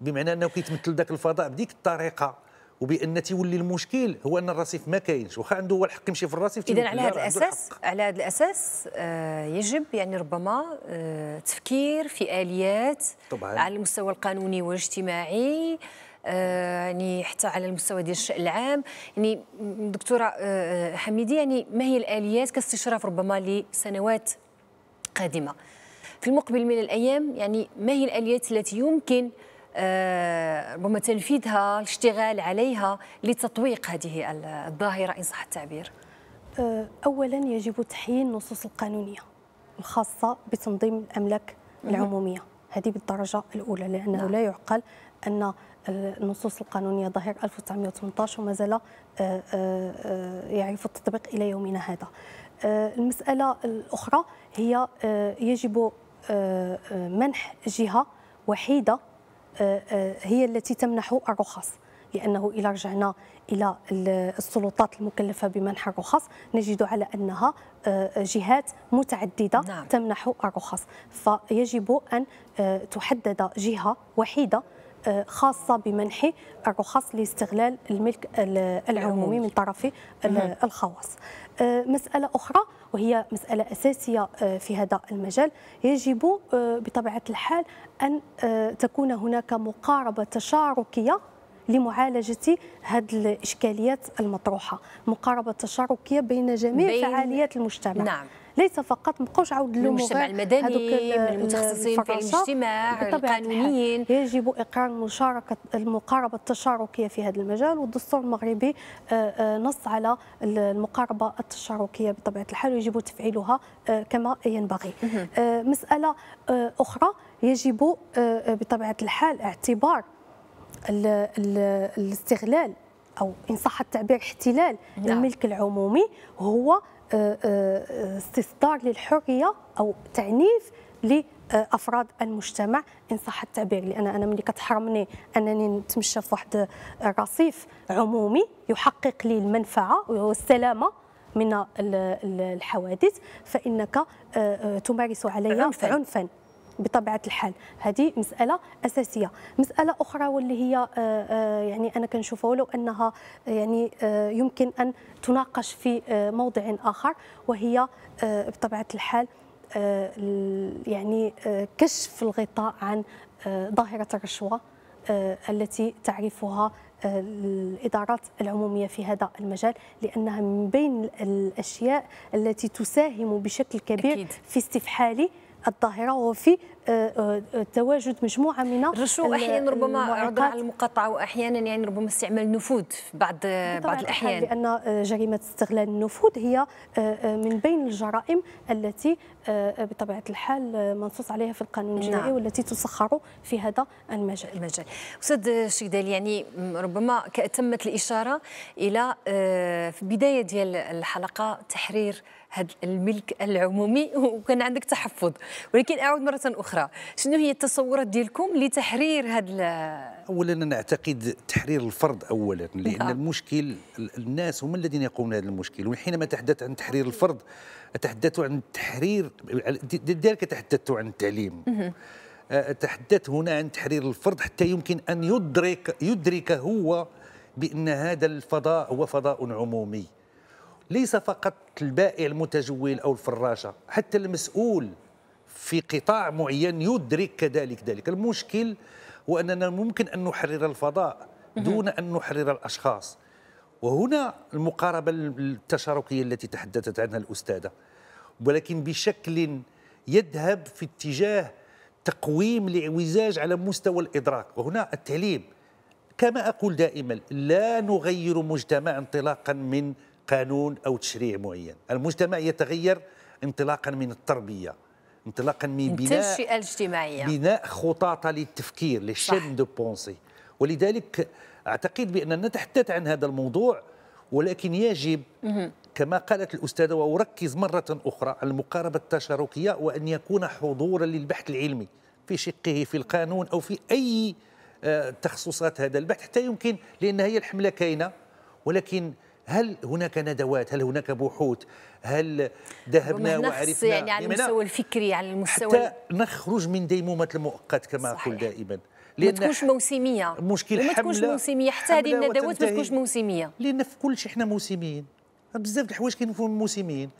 بمعنى انه كيتمثل ذاك الفضاء بديك الطريقه وبان تيولي المشكل هو ان الرصيف ما كاينش واخا عنده هو الحق يمشي في الرصيف اذا على هذا الاساس على هذا الاساس آه يجب يعني ربما آه تفكير في اليات طبعا. على المستوى القانوني والاجتماعي آه يعني حتى على المستوى ديال الشأن العام يعني دكتوره آه, آه، حميدي يعني ما هي الاليات كاستشراف ربما لسنوات قادمه في المقبل من الايام يعني ما هي الاليات التي يمكن آه آه، ربما تنفيذها الاشتغال عليها لتطويق هذه الظاهرة إن صح التعبير آه، أولا يجب تحيين النصوص القانونية الخاصة بتنظيم الأملاك العمومية هذه بالدرجة الأولى لأنه لا, نعم. لا يعقل أن النصوص القانونية ظهير 1918 وما زال آه، يعرف التطبيق إلى يومنا هذا المسألة الأخرى هي يجب منح جهة وحيدة آه، آه، هي التي تمنح الرخص لأنه إلى رجعنا إلى السلطات المكلفة بمنح الرخص نجد على أنها آه، جهات متعددة نعم. تمنح الرخص فيجب أن تحدد جهة وحيدة خاصة بمنح الرخص لاستغلال الملك العمومي من طرف الخواص آه، مسألة أخرى وهي مسألة أساسية آه، في هذا المجال يجب آه، بطبيعة الحال أن تكون هناك مقاربة تشاركية لمعالجه هذه الاشكاليات المطروحه المقاربه التشاركيه بين جميع بين فعاليات المجتمع نعم. ليس فقط مابقاوش عاود المجتمع المدني المتخصصين في المجتمع القانونيين يجب اقرار مشاركه المقاربه التشاركيه في هذا المجال والدستور المغربي آه، آه، نص على المقاربه التشاركيه بطبيعه الحال ويجب تفعيلها آه، كما ينبغي مساله اخرى يجب بطبيعه الحال اعتبار الاستغلال او ان صح التعبير احتلال نعم. الملك العمومي هو آه، آه، استصدار للحريه او تعنيف لافراد المجتمع ان صح التعبير لان انا ملي كتحرمني انني نتمشى في واحد رصيف عمومي يحقق لي المنفعه والسلامه من الحوادث فانك آه، تمارس علي عنفا, عنفاً. بطبيعه الحال هذه مساله اساسيه مساله اخرى واللي هي آه، آه، يعني انا كنشوفها ولو انها آه، يعني يمكن ان تناقش في موضع اخر وهي بطبيعه الحال يعني كشف الغطاء عن ظاهره الرشوه التي تعرفها الادارات العموميه في هذا المجال لانها من بين الاشياء التي تساهم بشكل كبير أكيد. في استفحال الظاهره وهو في آه، آه، تواجد مجموعه من الرشوه احيانا ربما عذر على المقاطعه واحيانا يعني ربما استعمال النفوذ في بعض بعض الاحيان لان آه، جريمه استغلال النفوذ هي من بين الجرائم التي بطبيعه الحال منصوص عليها في القانون الجنائي نعم. والتي تسخر في هذا المجال المجال استاذ شيدال يعني ربما تمت الاشاره الى في بدايه ديال الحلقه تحرير هذا الملك العمومي وكان عندك تحفظ ولكن اعود مره اخرى شنو هي التصورات ديالكم لتحرير هذا اولا انا اعتقد تحرير الفرد اولا لان ها. آه. المشكل الناس هم الذين يقومون بهذا المشكل وحينما تحدث عن تحرير الفرد اتحدث عن تحرير لذلك تحدثت عن التعليم أه، تحدثت هنا عن تحرير الفرد حتى يمكن ان يدرك يدرك هو بان هذا الفضاء هو فضاء عمومي ليس فقط البائع المتجول أو الفراشة حتى المسؤول في قطاع معين يدرك كذلك ذلك المشكل هو أننا ممكن أن نحرر الفضاء دون أن نحرر الأشخاص وهنا المقاربة التشاركية التي تحدثت عنها الأستاذة ولكن بشكل يذهب في اتجاه تقويم الاعوجاج على مستوى الإدراك وهنا التعليم كما أقول دائما لا نغير مجتمع انطلاقا من قانون أو تشريع معين المجتمع يتغير انطلاقا من التربية انطلاقا من بناء التنشئة الاجتماعية بناء خطاط للتفكير للشن دو بونسي ولذلك أعتقد بأننا نتحدث عن هذا الموضوع ولكن يجب كما قالت الأستاذة وأركز مرة أخرى على المقاربة التشاركية وأن يكون حضورا للبحث العلمي في شقه في القانون أو في أي آه، تخصصات هذا البحث حتى يمكن لأن هي الحملة كاينة ولكن هل هناك ندوات هل هناك بحوث هل ذهبنا وعرفنا يعني على المستوى الفكري على المستوى حتى نخرج من ديمومة المؤقت كما أقول دائما لأن ما تكونش موسمية مشكل ما تكونش موسمية حتى هذه الندوات ما تكونش موسمية لأن في كل شيء احنا موسميين بزاف د الحوايج فيهم موسميين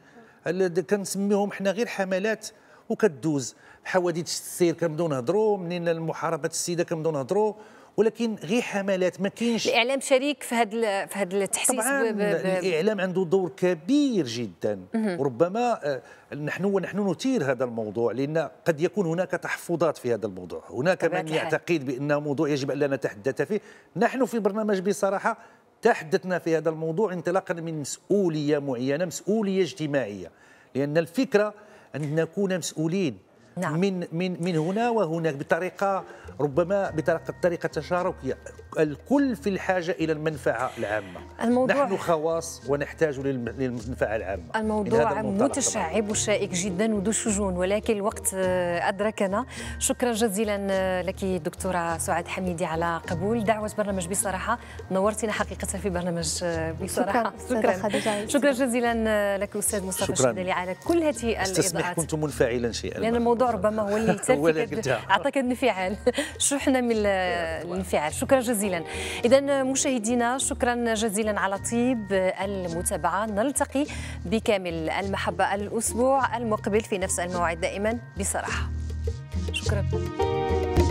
كنسميهم حنا غير حملات وكدوز حوادث السير كنبداو نهضروا منين المحاربات السيده كنبداو نهضروا ولكن غير حملات ما كاينش الاعلام شريك في هذا في هذا التحسيس طبعا ب... الاعلام عنده دور كبير جدا وربما آه، نحن ونحن نثير هذا الموضوع لان قد يكون هناك تحفظات في هذا الموضوع هناك من يعتقد بان موضوع يجب ان لا نتحدث فيه نحن في برنامج بصراحه تحدثنا في هذا الموضوع انطلاقا من مسؤوليه معينه مسؤوليه اجتماعيه لان الفكره ان نكون مسؤولين نعم. من من من هنا وهناك بطريقه ربما بطريقه طريقه تشاركيه الكل في الحاجه الى المنفعه العامه الموضوع نحن خواص ونحتاج للمنفعه العامه الموضوع متشعب وشائك جدا وذو شجون ولكن الوقت ادركنا شكرا جزيلا لك دكتوره سعاد حميدي على قبول دعوه برنامج بصراحه نورتنا حقيقه في برنامج بصراحه شكرا شكرا, شكرا جزيلا لك استاذ مصطفى الشدلي على كل هذه الاضاءات كنت منفعلا شيئا لان الموضوع ربما هو اللي اعطاك الانفعال شحنه من الانفعال شكرا جزيلا اذا مشاهدينا شكرا جزيلا على طيب المتابعه نلتقي بكامل المحبه الاسبوع المقبل في نفس الموعد دائما بصراحه شكرا